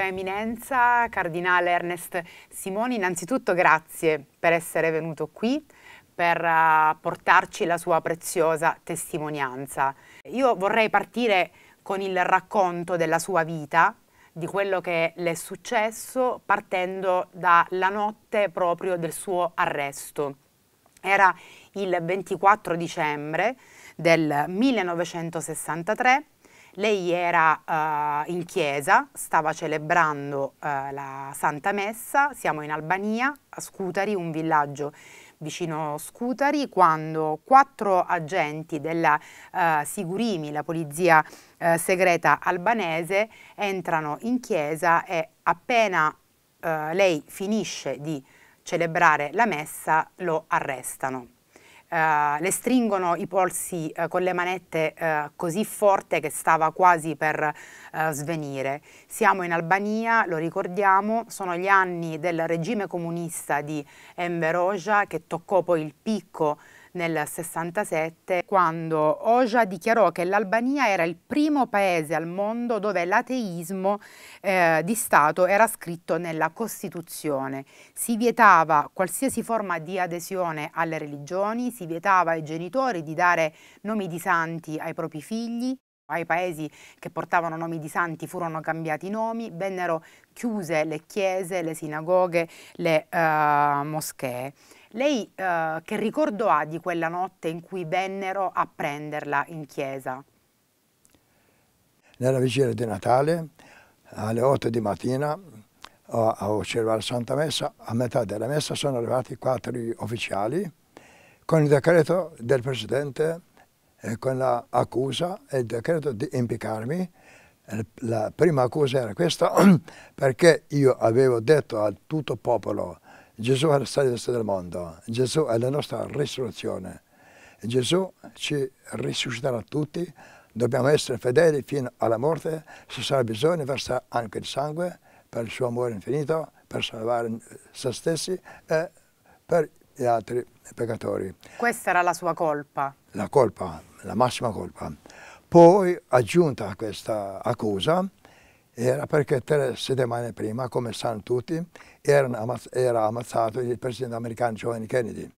Sua Eminenza, Cardinale Ernest Simoni, innanzitutto grazie per essere venuto qui, per eh, portarci la sua preziosa testimonianza. Io vorrei partire con il racconto della sua vita, di quello che le è successo, partendo dalla notte proprio del suo arresto. Era il 24 dicembre del 1963 lei era uh, in chiesa, stava celebrando uh, la Santa Messa, siamo in Albania, a Scutari, un villaggio vicino Scutari, quando quattro agenti della uh, Sigurimi, la polizia segreta albanese, entrano in chiesa e appena lei finisce di celebrare la messa lo arrestano eh, le stringono i polsi eh, con le manette eh, così forte che stava quasi per eh, svenire. Siamo in Albania, lo ricordiamo, sono gli anni del regime comunista di Enver Hoxha che toccò poi il picco nel 67, quando Oja dichiarò che l'Albania era il primo paese al mondo dove l'ateismo eh, di Stato era scritto nella Costituzione. Si vietava qualsiasi forma di adesione alle religioni, si vietava ai genitori di dare nomi di santi ai propri figli, ai paesi che portavano nomi di santi furono cambiati i nomi, vennero chiuse le chiese, le sinagoghe, le uh, moschee. Lei uh, che ricordo ha di quella notte in cui vennero a prenderla in chiesa? Nella vigilia di Natale, alle 8 di mattina, a osservare la Santa Messa, a metà della Messa sono arrivati quattro ufficiali con il decreto del Presidente con eh, l'accusa e il decreto di impiccarmi. Eh, la prima accusa era questa perché io avevo detto a tutto il popolo Gesù è la salvezza del mondo, Gesù è la nostra risurrezione, Gesù ci risusciterà tutti, dobbiamo essere fedeli fino alla morte, se sarà bisogno versare anche il sangue per il suo amore infinito, per salvare se stessi e per e altri peccatori. Questa era la sua colpa? La colpa, la massima colpa. Poi aggiunta a questa accusa era perché tre settimane prima, come sanno tutti, ammazz era ammazzato il presidente americano John Kennedy.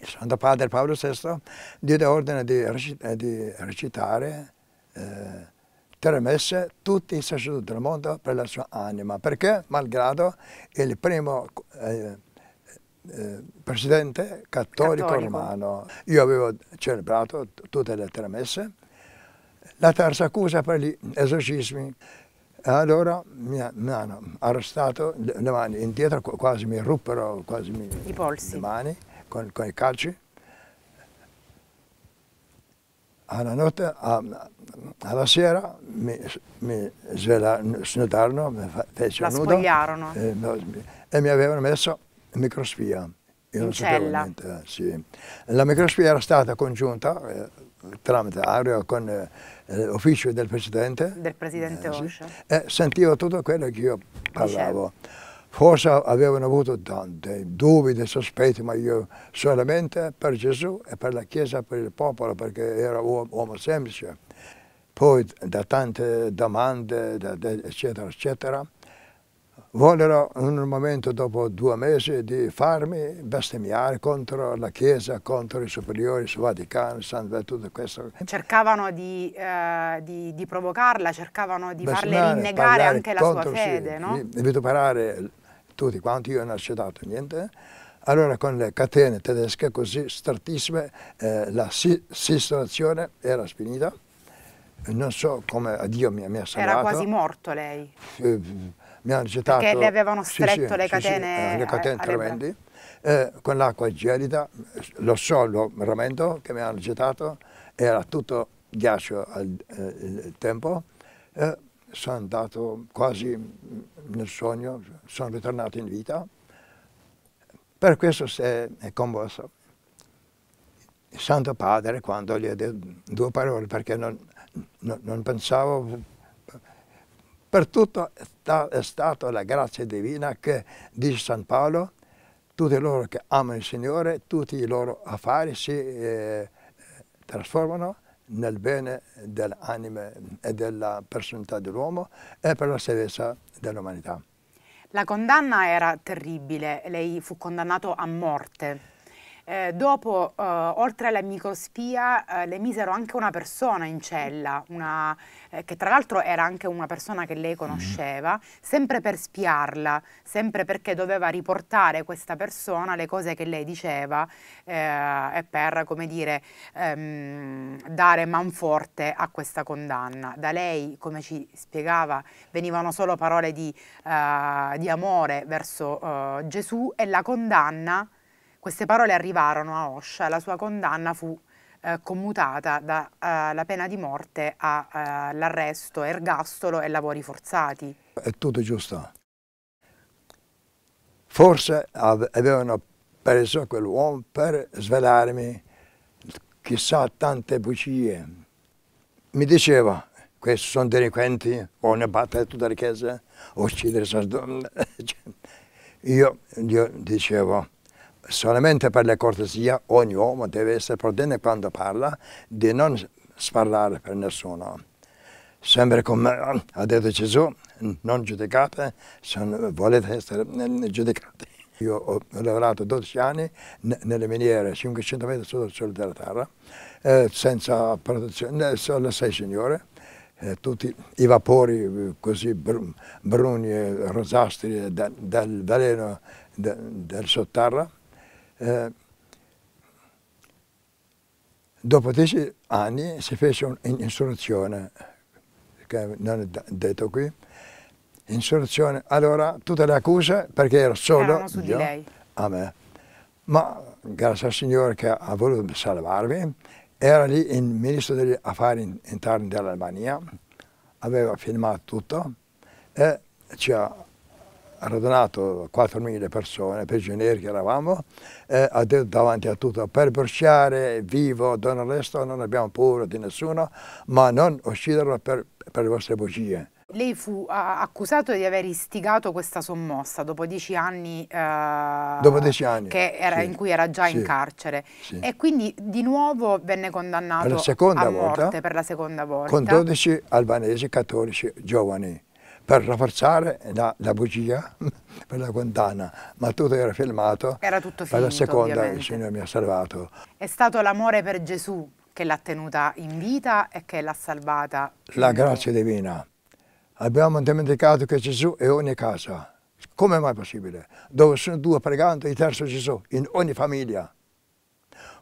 Il Santo Padre Paolo VI diede ordine di, recit di recitare eh, tre messe tutti i sacerdoti del mondo per la sua anima, perché malgrado il primo eh, eh, presidente cattolico, cattolico, romano. Io avevo celebrato tutte le tre messe. La terza accusa per gli esorcismi. Allora mi, hanno arrestato le mani indietro, quasi mi ruppero quasi mi, I polsi. le mani con, con i calci. Alla notte, alla sera, mi, mi svellarono, snudarono, mi fecero nudo. E, e mi avevano messo microsfia. Io non sapevo niente, eh, sì. La microsfia era stata congiunta eh, tramite aereo con eh, l'ufficio del presidente. Del presidente eh, Osho. Sì, e sentivo tutto quello che io parlavo. Dicevo. Forse avevano avuto tanti dubbi, dei sospetti, ma io solamente per Gesù e per la Chiesa, per il popolo, perché era un uomo semplice. Poi da tante domande, da, da, eccetera, eccetera vollero in un momento dopo due mesi di farmi bestemmiare contro la Chiesa, contro i superiori, il Vaticano, San tutto questo. Cercavano di, eh, di, di provocarla, cercavano di farle rinnegare anche la sua fede, sì, no? Di vituperare tutti quanti, io non ho accettato niente. Allora con le catene tedesche così strettissime eh, la si situazione era finita non so come Dio mi, mi ha salvato. Era quasi morto lei. Eh, mi hanno gettato... Perché le avevano stretto sì, sì, eh, le catene? Sì, le catene tremende, Eh, con l'acqua gelida, lo so, lo ramento che mi hanno gettato, era tutto ghiaccio al eh, tempo. Eh, sono andato quasi nel sogno, sono ritornato in vita. Per questo si è, commosso il Santo Padre quando gli ha detto due parole perché non, non, non pensavo per tutto sta, è stata la grazia divina che dice San Paolo, tutti loro che amano il Signore, tutti i loro affari si eh, trasformano nel bene dell'anima e della personalità dell'uomo e per la salvezza dell'umanità. La condanna era terribile, lei fu condannato a morte eh, dopo, eh, oltre alla micospia, eh, le misero anche una persona in cella, una, eh, che tra l'altro era anche una persona che lei conosceva, sempre per spiarla, sempre perché doveva riportare questa persona le cose che lei diceva e eh, per, come dire, ehm, dare manforte a questa condanna. Da lei, come ci spiegava, venivano solo parole di, eh, di amore verso Gesù e la condanna queste parole arrivarono a Osha la sua condanna fu eh, commutata dalla eh, uh, pena di morte all'arresto, eh, uh, ergastolo e lavori forzati. È tutto giusto. Forse avevano preso quell'uomo per svelarmi chissà tante bugie. Mi diceva, questi sono delinquenti, vogliono abbattere tutta la chiesa, uccidere cioè, Io, io dicevo, solamente per la cortesia ogni uomo deve essere prudente quando parla di non sparlare per nessuno. Sempre come ha detto Gesù, non giudicate se non volete essere giudicati. Io ho lavorato 12 anni nelle miniere 500 metri sotto il della terra, eh, senza protezione, solo sei signore, eh, tutti i vapori così bruni, e rosastri del veleno del, del sotterra eh, dopo dieci anni si fece un'insurrezione, che non è detto qui, insurrezione, allora tutte le accuse, perché ero solo io, a me, ma grazie al Signore che ha voluto salvarmi, era lì il ministro degli affari interni dell'Albania, aveva filmato tutto e ci ha radunato 4.000 persone, prigionieri che eravamo, eh, ha detto davanti a tutto per bruciare vivo Don Resto, non abbiamo paura di nessuno, ma non ucciderlo per, per le vostre bugie. Lei fu accusato di aver istigato questa sommossa dopo dieci anni, eh, dopo dieci anni era, sì, in cui era già sì, in carcere sì. e quindi di nuovo venne condannato per a morte volta, per la seconda volta. Con 12 albanesi cattolici giovani per rafforzare la, la bugia per la condanna, ma tutto era filmato. Era tutto filmato. Per la seconda ovviamente. il Signore mi ha salvato. È stato l'amore per Gesù che l'ha tenuta in vita e che l'ha salvata. La grazia divina. Abbiamo dimenticato che Gesù è ogni casa. Come mai possibile? Dove sono due pregando, il terzo Gesù, in ogni famiglia.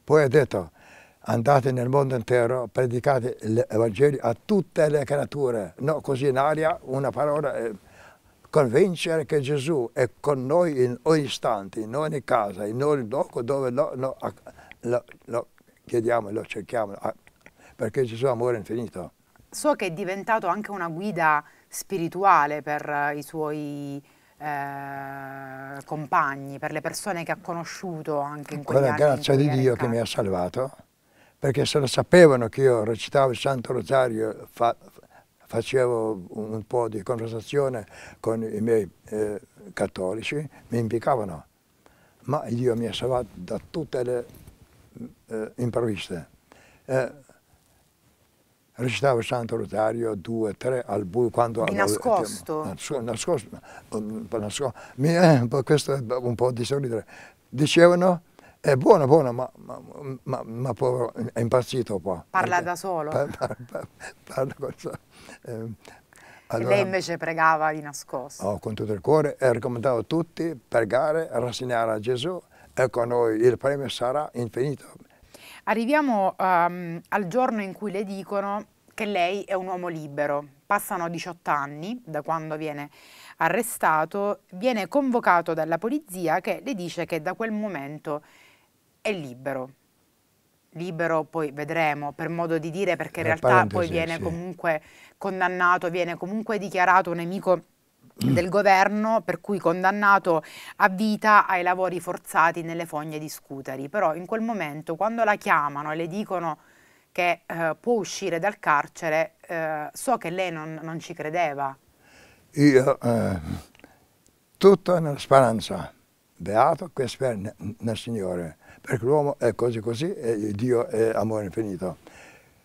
Poi ha detto, andate nel mondo intero, predicate l'Evangelio a tutte le creature, no così in aria, una parola, eh, convincere che Gesù è con noi in ogni istante, in ogni casa, in ogni luogo dove lo, lo, lo, lo chiediamo, lo cerchiamo, perché Gesù è amore infinito. So che è diventato anche una guida spirituale per eh, i suoi eh, compagni, per le persone che ha conosciuto anche in quegli Con la grazia di Dio che mi ha salvato, perché se lo sapevano che io recitavo il Santo Rosario, fa, facevo un po' di conversazione con i miei eh, cattolici, mi impiccavano, ma Dio mi ha salvato da tutte le eh, improvviste. Eh, recitavo il Santo Rosario due, tre al buio quando... Di nascosto? Nascosto, nascosto, nascosto mi, eh, questo è un po' di sorridere. Dicevano è buono, buono, ma, ma, ma, ma povero, è impazzito qua. Parla eh, da solo? Par, par, par, parla con solo. Eh, allora, lei invece pregava di nascosto? Oh, con tutto il cuore e raccomandavo a tutti pregare, rassegnare a Gesù Ecco con noi il premio sarà infinito. Arriviamo um, al giorno in cui le dicono che lei è un uomo libero. Passano 18 anni da quando viene arrestato, viene convocato dalla polizia che le dice che da quel momento è libero. Libero poi vedremo, per modo di dire, perché in realtà poi viene sì. comunque condannato, viene comunque dichiarato nemico del governo per cui condannato a vita ai lavori forzati nelle fogne di Scutari. Però in quel momento quando la chiamano e le dicono che eh, può uscire dal carcere, eh, so che lei non, non ci credeva. Io, eh, tutta una speranza, beato che spera nel Signore, perché l'uomo è così così e Dio è amore infinito.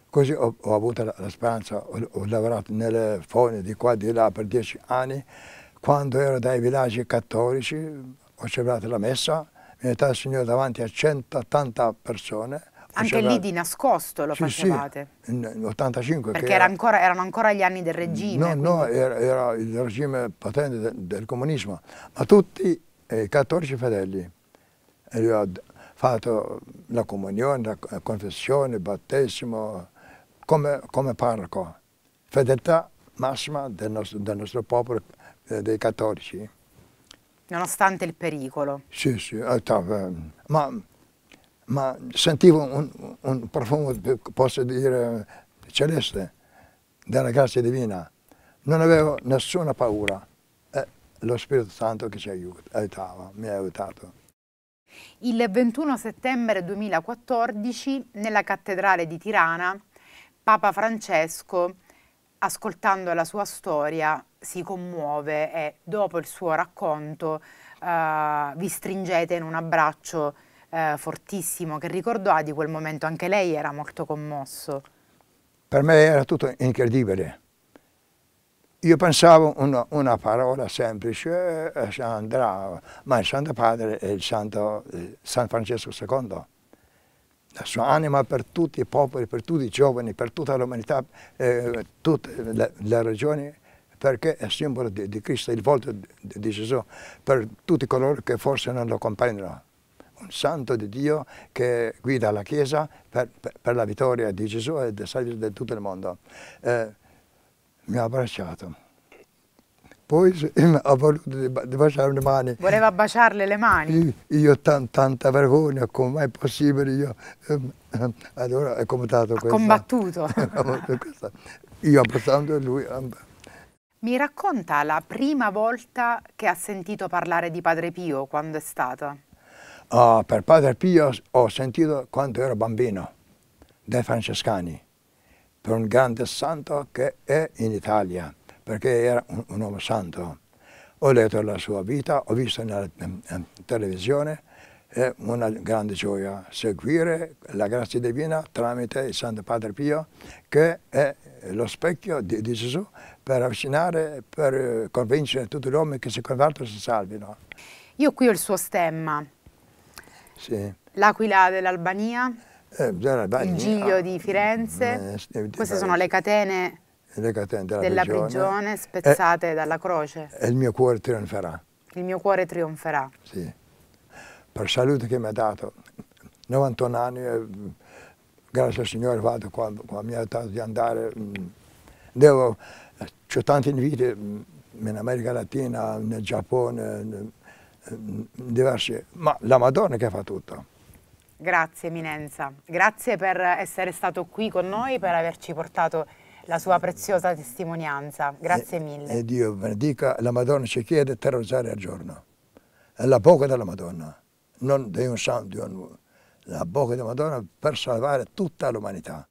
Così ho, ho avuto la, la speranza, ho, ho, lavorato nelle fogne di qua e di là per dieci anni, quando ero dai villaggi cattolici ho celebrato la messa, mi è stato il Signore davanti a 180 persone, anche lì di nascosto lo sì, facevate? Sì, in 85. Perché era ancora, erano ancora gli anni del regime. No, quindi... no, era, era, il regime potente del, del comunismo. Ma tutti 14 fratelli. Io ho fatto la comunione, la confessione, il battesimo, come, come parroco. Fedeltà massima del nostro, del nostro popolo, eh, dei cattolici. Nonostante il pericolo. Sì, sì, eh, eh, ma, ma sentivo un, un profumo, posso dire, celeste, della grazia divina. Non avevo nessuna paura lo Spirito Santo che ci aiutava, mi ha aiutato. Il 21 settembre 2014, nella cattedrale di Tirana, Papa Francesco, ascoltando la sua storia, si commuove e dopo il suo racconto uh, vi stringete in un abbraccio uh, fortissimo che ricordò di quel momento. Anche lei era molto commosso. Per me era tutto incredibile. Io pensavo una, una parola semplice, eh, andrà, ma il Santo Padre è il Santo eh, San Francesco II. La sua anima per tutti i popoli, per tutti i giovani, per tutta l'umanità, eh, tutte le, le regioni, perché è simbolo di, di Cristo, il volto di, di, Gesù, per tutti coloro che forse non lo comprendono. Un santo di Dio che guida la Chiesa per, per, per la vittoria di Gesù e del servizio di tutto il mondo. Eh, mi ha abbracciato. Poi ha voluto baciare le mani. Voleva baciarle le mani? Io, ho tanta vergogna, com'è possibile? Io, ehm, ehm, allora è combattuto questo. combattuto. io abbracciando lui. Mi racconta la prima volta che ha sentito parlare di Padre Pio, quando è stata? Oh, per Padre Pio ho sentito quando ero bambino, dai francescani per un grande santo che è in Italia, perché era un, un uomo santo. Ho letto la sua vita, ho visto nella eh, televisione, è una grande gioia seguire la grazia divina tramite il Santo Padre Pio che è lo specchio di, di Gesù per avvicinare, per eh, convincere tutti gli uomini che si convertono e si salvino. Io qui ho il suo stemma, sì. l'aquila dell'Albania. Eh, il Giglio di Firenze, eh, queste sono le catene, le catene della, della, prigione, prigione eh, spezzate è, dalla croce. E il mio cuore trionferà. Il mio cuore trionferà. Sì, per salute che mi ha dato, 91 anni, grazie al Signore vado qua, qua mi ha dato di andare, mm, devo, ho tanti inviti mm, in America Latina, nel Giappone, in mm, diversi, ma la Madonna che fa tutto. Grazie Eminenza, grazie per essere stato qui con noi, per averci portato la sua preziosa testimonianza. Grazie e, mille. E Dio benedica, la Madonna ci chiede tre rosari al giorno. È la bocca della Madonna, non di un santo, di la bocca della Madonna per salvare tutta l'umanità.